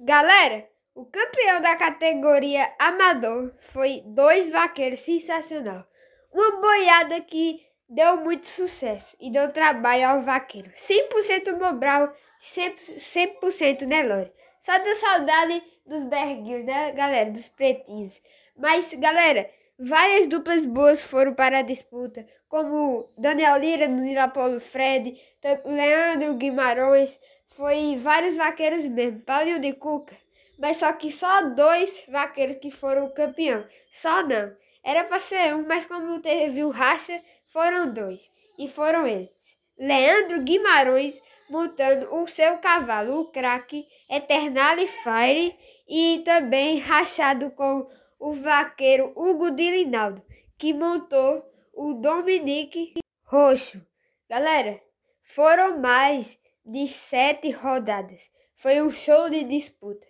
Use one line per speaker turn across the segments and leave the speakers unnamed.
Galera, o campeão da categoria amador foi dois vaqueiros sensacional. Uma boiada que deu muito sucesso e deu trabalho ao vaqueiro. 100% Mobral, 100%, 100 Nelore. Só da saudade dos berguinhos, né, galera? Dos pretinhos. Mas, galera, várias duplas boas foram para a disputa, como Daniel Lira no Apolo Fred, Leandro Guimarães, foi vários vaqueiros mesmo, Paulinho de Cuca. Mas só que só dois vaqueiros que foram campeão. Só não. Era para ser um, mas como teve o racha, foram dois. E foram eles. Leandro Guimarães montando o seu cavalo, o craque Eternal Fire, e também rachado com o vaqueiro Hugo de Rinaldo, que montou o Dominique Roxo. Galera, foram mais de sete rodadas. Foi um show de disputa.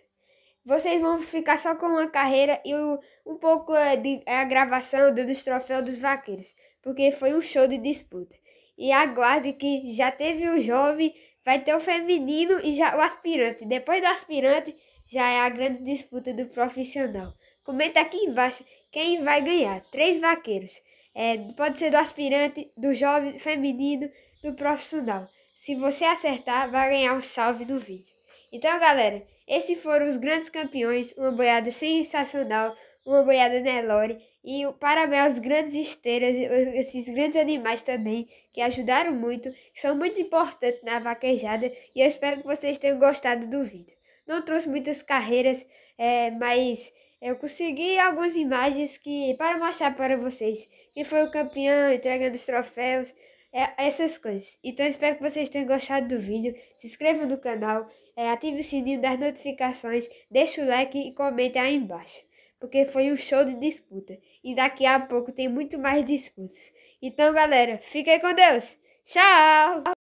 Vocês vão ficar só com a carreira e um, um pouco é, de é a gravação dos troféus dos vaqueiros, porque foi um show de disputa. E aguarde que já teve o jovem, vai ter o feminino e já o aspirante. Depois do aspirante, já é a grande disputa do profissional. Comenta aqui embaixo quem vai ganhar. Três vaqueiros. É, pode ser do aspirante, do jovem feminino, do profissional. Se você acertar, vai ganhar um salve do vídeo. Então, galera, esses foram os grandes campeões, uma boiada sensacional, uma boiada Nelore e parabéns aos grandes esteiras, esses grandes animais também que ajudaram muito, que são muito importantes na vaquejada e eu espero que vocês tenham gostado do vídeo. Não trouxe muitas carreiras, é, mas eu consegui algumas imagens que para mostrar para vocês quem foi o campeão entregando os troféus, é, essas coisas. Então espero que vocês tenham gostado do vídeo. Se inscreva no canal, é, ative o sininho das notificações, deixe o like e comente aí embaixo. Porque foi um show de disputa. E daqui a pouco tem muito mais disputas. Então, galera, fiquem com Deus. Tchau!